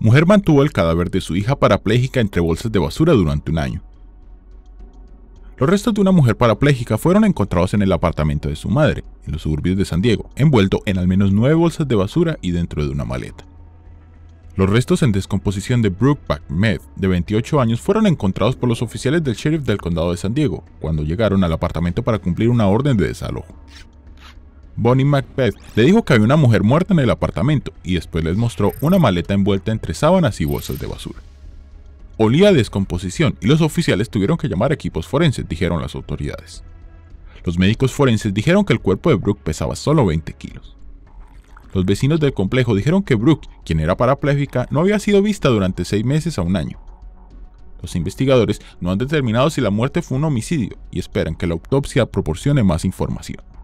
Mujer mantuvo el cadáver de su hija parapléjica entre bolsas de basura durante un año. Los restos de una mujer parapléjica fueron encontrados en el apartamento de su madre, en los suburbios de San Diego, envuelto en al menos nueve bolsas de basura y dentro de una maleta. Los restos en descomposición de Brooke Med, de 28 años, fueron encontrados por los oficiales del sheriff del condado de San Diego, cuando llegaron al apartamento para cumplir una orden de desalojo. Bonnie Macbeth, le dijo que había una mujer muerta en el apartamento y después les mostró una maleta envuelta entre sábanas y bolsas de basura. Olía a descomposición y los oficiales tuvieron que llamar a equipos forenses, dijeron las autoridades. Los médicos forenses dijeron que el cuerpo de Brooke pesaba solo 20 kilos. Los vecinos del complejo dijeron que Brooke, quien era parapléjica, no había sido vista durante seis meses a un año. Los investigadores no han determinado si la muerte fue un homicidio y esperan que la autopsia proporcione más información.